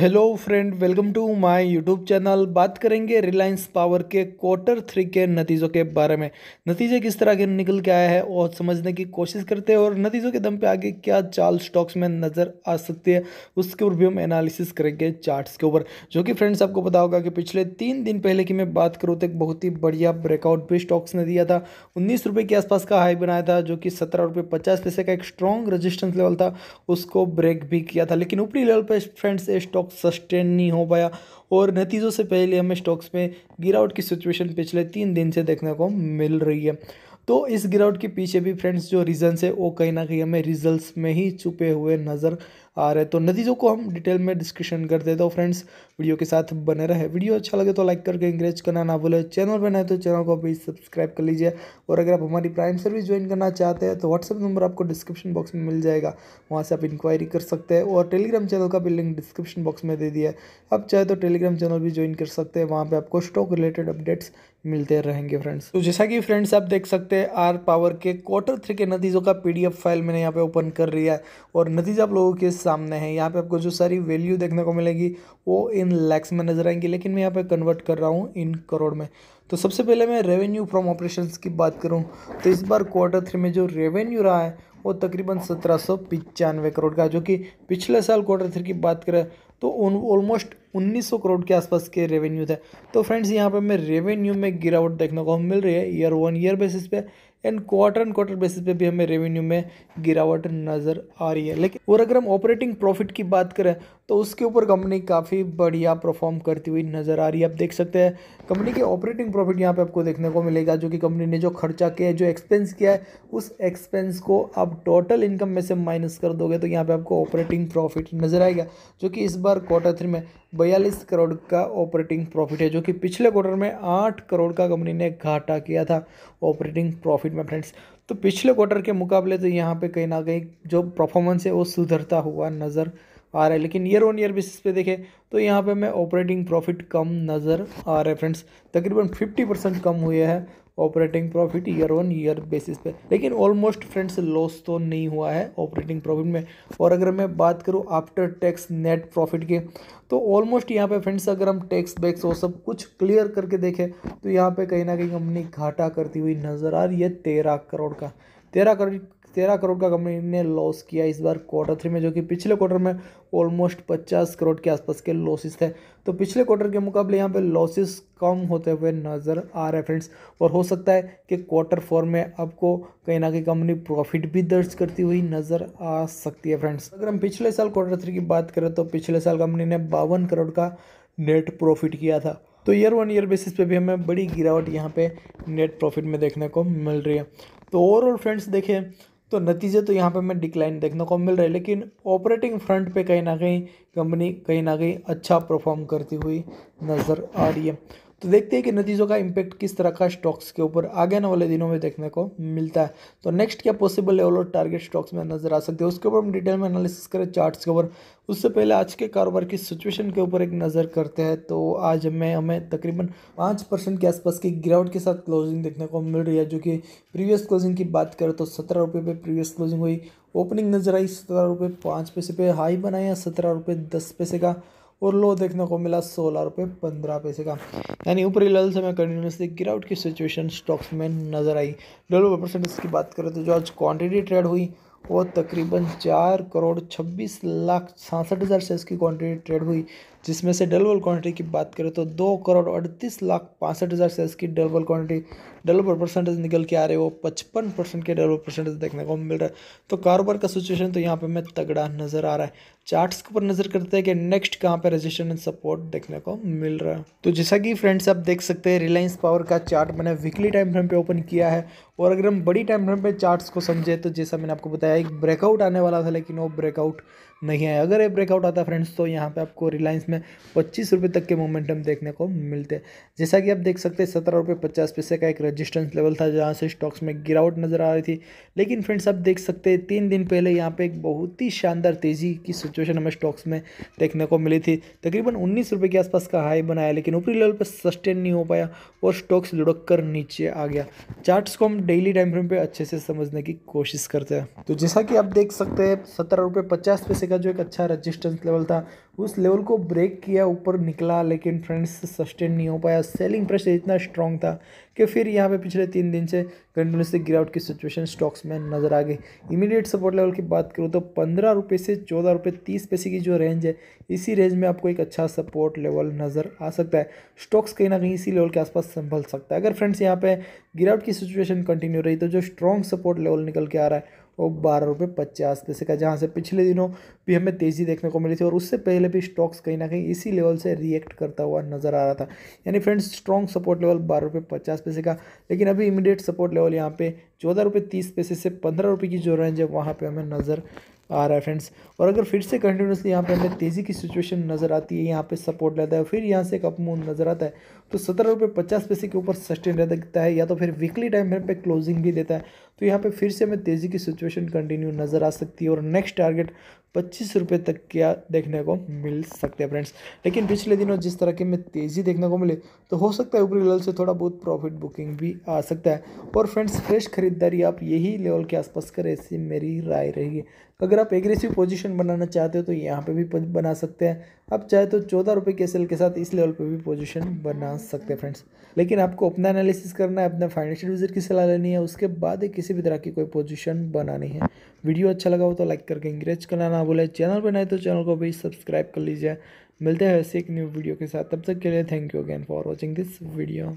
hello friend welcome to my YouTube channel बात करेंगे Reliance power के क्वार्टर थ्री के नतीजों के बारे में नतीजे किस तरह के निकल के आए हैं और समझने की कोशिश करते हैं और नतीजों के दम पे आगे क्या चाल स्टॉक्स में नज़र आ सकती है उसके ऊपर भी हम एनालिसिस करेंगे चार्ट्स के ऊपर जो कि फ्रेंड्स आपको पता होगा कि पिछले तीन दिन पहले की मैं बात करूँ तो एक बहुत ही बढ़िया ब्रेकआउट भी स्टॉक्स ने दिया था उन्नीस के आसपास का हाई बनाया था जो कि सत्रह पैसे का एक स्ट्रॉन्ग रजिस्टेंस लेवल था उसको ब्रेक भी किया था लेकिन ऊपरी लेवल पर फ्रेंड्स स्टॉक सस्टेन नहीं हो पाया और नतीजों से पहले हमें स्टॉक्स में गिरावट की सिचुएशन पिछले तीन दिन से देखने को मिल रही है तो इस गिरावट के पीछे भी फ्रेंड्स जो रीजन है वो कहीं ना कहीं हमें रिजल्ट्स में ही छुपे हुए नज़र आ रहे तो नतीजों को हम डिटेल में डिस्कशन करते तो फ्रेंड्स वीडियो के साथ बने रहे वीडियो अच्छा लगे तो लाइक करके इंकरेज करना ना भूले चैनल बनाए तो चैनल को भी सब्सक्राइब कर लीजिए और अगर आप हमारी प्राइम सर्विस ज्वाइन करना चाहते हैं तो व्हाट्सअप नंबर आपको डिस्क्रिप्शन बॉक्स में मिल जाएगा वहाँ से आप इंक्वायरी कर सकते हैं और टेलीग्राम चैनल का भी लिंक डिस्क्रिप्शन बॉक्स में दे दिया आप चाहे तो टेलीग्राम चैनल भी ज्वाइन कर सकते हैं वहाँ पर आपको स्टॉक रिलेटेड अपडेट्स मिलते रहेंगे फ्रेंड्स तो जैसा कि फ्रेंड्स आप देख सकते हैं आर पावर के क्वार्टर थ्री के नतीजों का पीडीएफ फाइल मैंने यहाँ पे ओपन कर लिया है और नतीजा आप लोगों के साथ सामने है यहाँ पे आपको जो सारी वैल्यू देखने को मिलेगी वो इन लैक्स में नजर आएंगी लेकिन मैं यहाँ पे कन्वर्ट कर रहा हूँ इन करोड़ में तो सबसे पहले मैं रेवेन्यू फ्रॉम ऑपरेशंस की बात करूँ तो इस बार क्वार्टर थ्री में जो रेवेन्यू रहा है वो तकरीबन सत्रह सौ पचानवे करोड़ का जो कि पिछले साल क्वार्टर थ्री की बात करें तो ऑलमोस्ट 1900 करोड़ के आसपास के रेवेन्यू थे तो फ्रेंड्स यहाँ पे मैं रेवेन्यू में गिरावट देखने को मिल रही है ईयर वन ईयर बेसिस पे and quarter and quarter basis पे भी हमें रेवेन्यू में गिरावट नज़र आ रही है लेकिन और अगर हम ऑपरेटिंग प्रॉफिट की बात करें तो उसके ऊपर कंपनी काफ़ी बढ़िया परफॉर्म करती हुई नज़र आ रही है आप देख सकते हैं कंपनी के ऑपरेटिंग प्रॉफिट यहाँ पे आपको देखने को मिलेगा जो कि कंपनी ने जो खर्चा किया है जो एक्सपेंस किया है उस एक्सपेंस को आप टोटल इनकम में से माइनस कर दोगे तो यहाँ पर आपको ऑपरेटिंग प्रॉफिट नज़र आएगा जो कि इस बार क्वार्टर थ्री में बयालीस करोड़ का ऑपरेटिंग प्रॉफिट है जो कि पिछले क्वार्टर में आठ करोड़ का कंपनी ने घाटा किया था ऑपरेटिंग प्रॉफिट में फ्रेंड्स तो पिछले क्वार्टर के मुकाबले तो यहाँ पर कहीं ना कहीं जो परफॉर्मेंस है वो सुधरता हुआ नज़र आ रहा है लेकिन ईयर ऑन ईयर बेसिस पे देखें तो यहाँ पे मैं ऑपरेटिंग प्रॉफिट कम नज़र आ रहा है फ्रेंड्स तकरीबन फिफ्टी परसेंट कम हुए हैं operating profit year on year basis पे लेकिन ऑलमोस्ट फ्रेंड्स लॉस तो नहीं हुआ है ऑपरेटिंग प्रॉफिट में और अगर मैं बात करूँ आफ्टर टैक्स नेट प्रॉफिट के तो ऑलमोस्ट यहाँ पे फ्रेंड्स अगर हम टैक्स बैक्स और सब कुछ क्लियर करके देखें तो यहाँ पे कहीं ना कहीं कंपनी घाटा करती हुई नज़र आ रही है तेरह करोड़ का तेरह करोड़ तेरह करोड़ का कंपनी ने लॉस किया इस बार क्वार्टर थ्री में जो कि पिछले क्वार्टर में ऑलमोस्ट पचास करोड़ के आसपास के लॉसेस थे तो पिछले क्वार्टर के मुकाबले यहाँ पे लॉसेस कम होते हुए नज़र आ रहे हैं फ्रेंड्स और हो सकता है कि क्वार्टर फोर में आपको कहीं ना कहीं कंपनी प्रॉफिट भी दर्ज करती हुई नज़र आ सकती है फ्रेंड्स अगर हम पिछले साल क्वार्टर थ्री की बात करें तो पिछले साल कंपनी ने बावन करोड़ का नेट प्रॉफिट किया था तो ईयर वन ईयर बेसिस पे भी हमें बड़ी गिरावट यहाँ पे नेट प्रॉफिट में देखने को मिल रही है तो ओवरऑल फ्रेंड्स देखें तो नतीजे तो यहाँ पे हमें डिक्लाइन देखने को मिल रहा है लेकिन ऑपरेटिंग फ्रंट पे कहीं ना कहीं कंपनी कहीं ना कहीं अच्छा परफॉर्म करती हुई नज़र आ रही है तो देखते हैं कि नतीजों का इम्पैक्ट किस तरह का स्टॉक्स के ऊपर आगे आने वाले दिनों में देखने को मिलता है तो नेक्स्ट क्या पॉसिबल लेवल और टारगेट स्टॉक्स में नजर आ सकते हैं उसके ऊपर हम डिटेल में एनालिसिस करें चार्ट्स के ऊपर उससे पहले आज के कारोबार की सिचुएशन के ऊपर एक नज़र करते हैं तो आज हमें हमें तकरीबन पाँच परसेंट के आसपास की गिरावट के साथ क्लोजिंग देखने को मिल रही है जो कि प्रीवियस क्लोजिंग की बात करें तो सत्रह रुपये पर प्रीवियस क्लोजिंग हुई ओपनिंग नजर आई सत्रह रुपये पाँच पैसे पे हाई बनाया सत्रह रुपये दस पैसे का और लो देखने को मिला सोलह रुपये पंद्रह पैसे का यानी ऊपरी लेवल से मैं कंटिन्यूसली गिरावट की सिचुएशन स्टॉक्स में नज़र आई डॉलर परसेंटेज की बात करें तो जो आज क्वान्टिटी ट्रेड हुई वो तकरीबन चार करोड़ छब्बीस लाख छासठ हज़ार से इसकी क्वान्टिटी ट्रेड हुई जिसमें से डलबल क्वान्टिटी की बात करें तो दो करोड़ अड़तीस लाख पासठ हज़ार सेल्स की डलबल क्वान्टिटी डलबल परसेंटेज निकल के आ रहे वो पचपन परसेंट के डलबल परसेंटेज देखने को मिल रहा है तो कारोबार का सिचुएशन तो यहाँ पर हमें तगड़ा नज़र आ रहा है चार्ट्स के ऊपर नज़र करते हैं कि नेक्स्ट कहाँ पर रजिस्ट्रेशन एंड सपोर्ट देखने को मिल रहा है तो जैसा कि फ्रेंड्स आप देख सकते हैं रिलायंस पावर का चार्ट मैंने वीकली टाइम फ्रेम पर ओपन किया है और अगर हम बड़ी टाइम फ्रेम पर चार्ट को समझे तो जैसा मैंने आपको बताया एक ब्रेकआउट आने वाला था लेकिन वो ब्रेकआउट नहीं आया अगर ये ब्रेकआउट आता फ्रेंड्स तो यहाँ पे आपको रिलायंस में पच्चीस रुपये तक के मोमेंटम देखने को मिलते हैं जैसा कि आप देख सकते हैं सत्रह रुपये पचास पैसे का एक रजिस्टेंस लेवल था जहाँ से स्टॉक्स में गिरावट नज़र आ रही थी लेकिन फ्रेंड्स आप देख सकते हैं तीन दिन पहले यहाँ पर एक बहुत ही शानदार तेज़ी की सिचुएशन हमें स्टॉक्स में देखने को मिली थी तकरीबन उन्नीस के आसपास का हाई बनाया लेकिन ऊपरी लेवल पर सस्टेन नहीं हो पाया और स्टॉक्स लुढ़क कर नीचे आ गया चार्ट्स को हम डेली टाइम फ्रेम पर अच्छे से समझने की कोशिश करते हैं तो जैसा कि आप देख सकते हैं सत्रह रुपये पचास पैसे का जो एक अच्छा रजिस्टेंस लेवल था उस लेवल को ब्रेक किया ऊपर निकला लेकिन फ्रेंड्स सस्टेन नहीं हो पाया सेलिंग प्रेशर इतना स्ट्रॉन्ग था कि फिर यहाँ पे पिछले तीन दिन से कंटिन्यूसली गिरावट की सिचुएशन स्टॉक्स में नज़र आ गई इमीडिएट सपोर्ट लेवल की बात करूँ तो पंद्रह रुपये से चौदह रुपये तीस पैसे की जो रेंज है इसी रेंज में आपको एक अच्छा सपोर्ट लेवल नज़र आ सकता है स्टॉक्स कहीं ना कहीं इसी लेवल के आसपास संभल सकता है अगर फ्रेंड्स यहाँ पे गिरावट की सिचुएशन कंटिन्यू रही तो जो स्ट्रॉन्ग सपोर्ट लेवल निकल के आ रहा है और बारह रुपये पचास पैसे का जहाँ से पिछले दिनों भी हमें तेज़ी देखने को मिली थी और उससे पहले भी स्टॉक्स कहीं ना कहीं इसी लेवल से रिएक्ट करता हुआ नज़र आ रहा था यानी फ्रेंड्स स्ट्रॉन्ग सपोर्ट लेवल बारह रुपये पचास पैसे का लेकिन अभी इमीडिएट सपोर्ट लेवल यहाँ पे चौदह रुपये तीस पैसे से पंद्रह रुपये की जो रेंज है वहाँ पर हमें नज़र आ रहा है फ्रेंड्स और अगर फिर से कंटिन्यूसली यहाँ पे हमें तेज़ी की सिचुएशन नज़र आती है यहाँ पे सपोर्ट लेता है फिर यहाँ से एक अपमून नज़र आता है तो सत्रह रुपये पचास पैसे के ऊपर सस्टेन रह सकता है या तो फिर वीकली टाइम फ्रेम पे क्लोजिंग भी देता है तो यहाँ पे फिर से हमें तेज़ी की सिचुएशन कंटिन्यू नज़र आ सकती है और नेक्स्ट टारगेट पच्चीस रुपये तक क्या देखने को मिल सकते हैं फ्रेंड्स लेकिन पिछले दिनों जिस तरह की हमें तेज़ी देखने को मिले तो हो सकता है ऊपरी लेवल से थोड़ा बहुत प्रॉफिट बुकिंग भी आ सकता है और फ्रेंड्स फ्रेश खरीदारी आप यही लेवल के आसपास करें ऐसी मेरी राय रहेगी अगर आप एग्रेसिव पोजिशन बनाना चाहते हो तो यहाँ पर भी बना सकते हैं आप चाहे तो चौदह रुपये के सेल के साथ इस लेवल पे भी पोजीशन बना सकते हैं फ्रेंड्स लेकिन आपको अपना एनालिसिस करना है अपने फाइनेंशियल विजिट की सलाह लेनी है उसके बाद ही किसी भी तरह की कोई पोजीशन बनानी है वीडियो अच्छा लगा हो तो लाइक करके इंग्रेज करना ना भूलें चैनल पर तो चैनल को भी सब्सक्राइब कर लीजिए मिलते हैं ऐसे एक न्यू वीडियो के साथ तब तक के लिए thank you again for watching this video